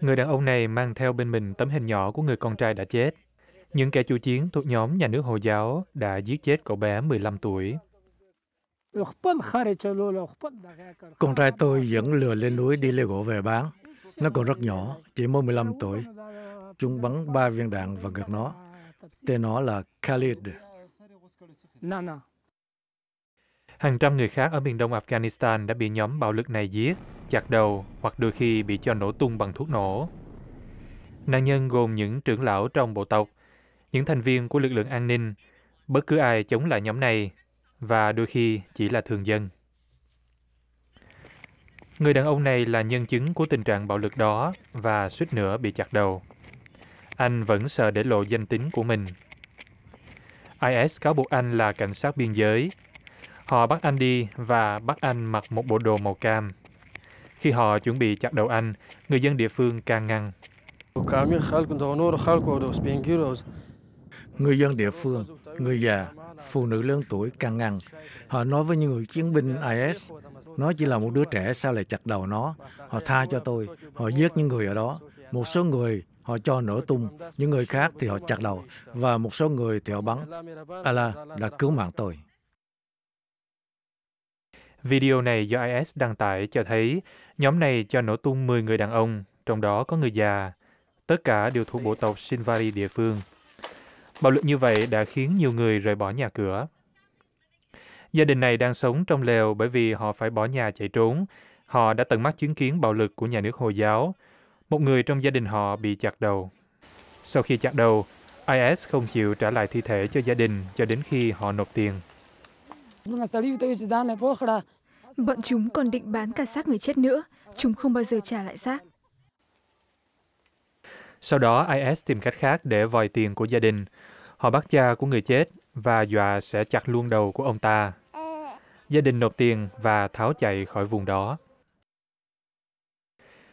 Người đàn ông này mang theo bên mình tấm hình nhỏ của người con trai đã chết. Những kẻ chủ chiến thuộc nhóm nhà nước Hồi giáo đã giết chết cậu bé 15 tuổi. Con trai tôi dẫn lừa lên núi đi lấy gỗ về bán. Nó còn rất nhỏ, chỉ mới 15 tuổi. Chúng bắn ba viên đạn vào ngực nó. Tên nó là Khalid. Hàng trăm người khác ở miền đông Afghanistan đã bị nhóm bạo lực này giết chặt đầu hoặc đôi khi bị cho nổ tung bằng thuốc nổ. Nạn nhân gồm những trưởng lão trong bộ tộc, những thành viên của lực lượng an ninh, bất cứ ai chống lại nhóm này và đôi khi chỉ là thường dân. Người đàn ông này là nhân chứng của tình trạng bạo lực đó và suýt nữa bị chặt đầu. Anh vẫn sợ để lộ danh tính của mình. IS cáo buộc anh là cảnh sát biên giới. Họ bắt anh đi và bắt anh mặc một bộ đồ màu cam khi họ chuẩn bị chặt đầu anh người dân địa phương can ngăn người dân địa phương người già phụ nữ lớn tuổi can ngăn họ nói với những người chiến binh is nó chỉ là một đứa trẻ sao lại chặt đầu nó họ tha cho tôi họ giết những người ở đó một số người họ cho nổ tung, những người khác thì họ chặt đầu, và một số người thì họ bắn. Allah đã cứu mạng tôi. Video này do IS đăng tải cho thấy nhóm này cho nổ tung 10 người đàn ông trong đó có người già tất cả đều thuộc bộ tộc sinvari địa phương bạo lực như vậy đã khiến nhiều người rời bỏ nhà cửa gia đình này đang sống trong lều bởi vì họ phải bỏ nhà chạy trốn họ đã tận mắt chứng kiến bạo lực của nhà nước hồi giáo một người trong gia đình họ bị chặt đầu sau khi chặt đầu is không chịu trả lại thi thể cho gia đình cho đến khi họ nộp tiền Bọn chúng còn định bán cả xác người chết nữa. Chúng không bao giờ trả lại xác. Sau đó, IS tìm cách khác để vòi tiền của gia đình. Họ bắt cha của người chết và dọa sẽ chặt luôn đầu của ông ta. Gia đình nộp tiền và tháo chạy khỏi vùng đó.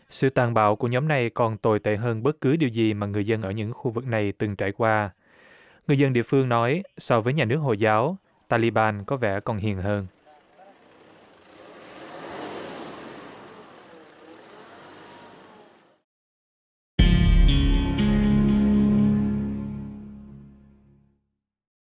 Sự tàn bạo của nhóm này còn tồi tệ hơn bất cứ điều gì mà người dân ở những khu vực này từng trải qua. Người dân địa phương nói, so với nhà nước Hồi giáo, Taliban có vẻ còn hiền hơn.